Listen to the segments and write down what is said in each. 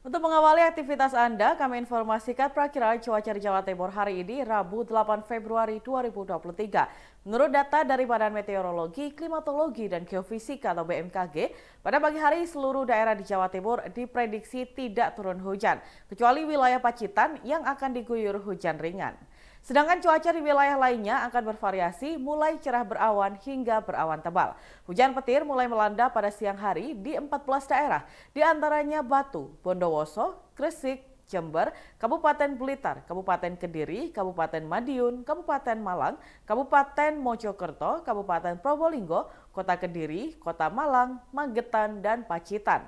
Untuk mengawali aktivitas Anda, kami informasikan perakiraan cuaca di Jawa Timur hari ini, Rabu 8 Februari 2023. Menurut data dari Badan Meteorologi, Klimatologi, dan Geofisika atau BMKG, pada pagi hari seluruh daerah di Jawa Timur diprediksi tidak turun hujan, kecuali wilayah Pacitan yang akan diguyur hujan ringan. Sedangkan cuaca di wilayah lainnya akan bervariasi mulai cerah berawan hingga berawan tebal. Hujan petir mulai melanda pada siang hari di 14 daerah, di antaranya Batu, Bondowoso, Gresik, Jember, Kabupaten Blitar, Kabupaten Kediri, Kabupaten Madiun, Kabupaten Malang, Kabupaten Mojokerto, Kabupaten Probolinggo, Kota Kediri, Kota Malang, Magetan, dan Pacitan.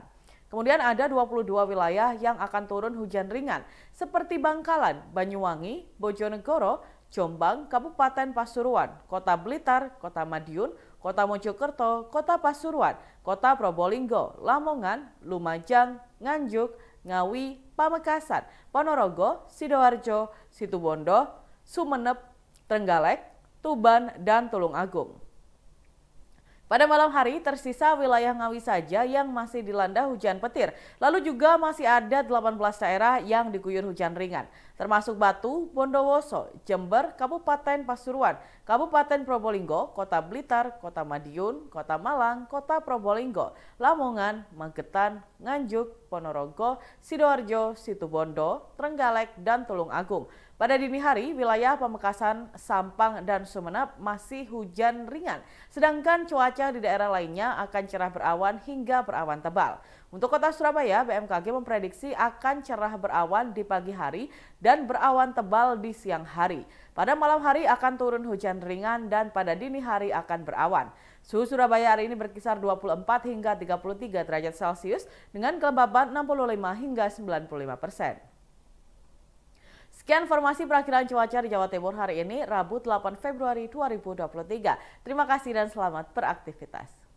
Kemudian ada 22 wilayah yang akan turun hujan ringan seperti Bangkalan, Banyuwangi, Bojonegoro, Jombang, Kabupaten Pasuruan, Kota Blitar, Kota Madiun, Kota Mojokerto, Kota Pasuruan, Kota Probolinggo, Lamongan, Lumajang, Nganjuk, Ngawi, Pamekasan, Ponorogo, Sidoarjo, Situbondo, Sumeneb, Trenggalek, Tuban, dan Tulung Agung. Pada malam hari tersisa wilayah Ngawi saja yang masih dilanda hujan petir. Lalu juga masih ada 18 daerah yang diguyur hujan ringan, termasuk Batu, Bondowoso, Jember, Kabupaten Pasuruan, Kabupaten Probolinggo, Kota Blitar, Kota Madiun, Kota Malang, Kota Probolinggo, Lamongan, Magetan, Nganjuk, Ponorogo, Sidoarjo, Situbondo, Trenggalek, dan Tulung Agung. Pada dini hari, wilayah Pamekasan, Sampang, dan Sumeneb masih hujan ringan, sedangkan cuaca di daerah lainnya akan cerah berawan hingga berawan tebal. Untuk kota Surabaya, BMKG memprediksi akan cerah berawan di pagi hari dan berawan tebal di siang hari. Pada malam hari akan turun hujan ringan dan pada dini hari akan berawan. Suhu Surabaya hari ini berkisar 24 hingga 33 derajat Celcius dengan kelembaban 65 hingga 95 persen. Sekian informasi perakhiran cuaca di Jawa Timur hari ini, Rabu 8 Februari 2023. Terima kasih dan selamat beraktivitas.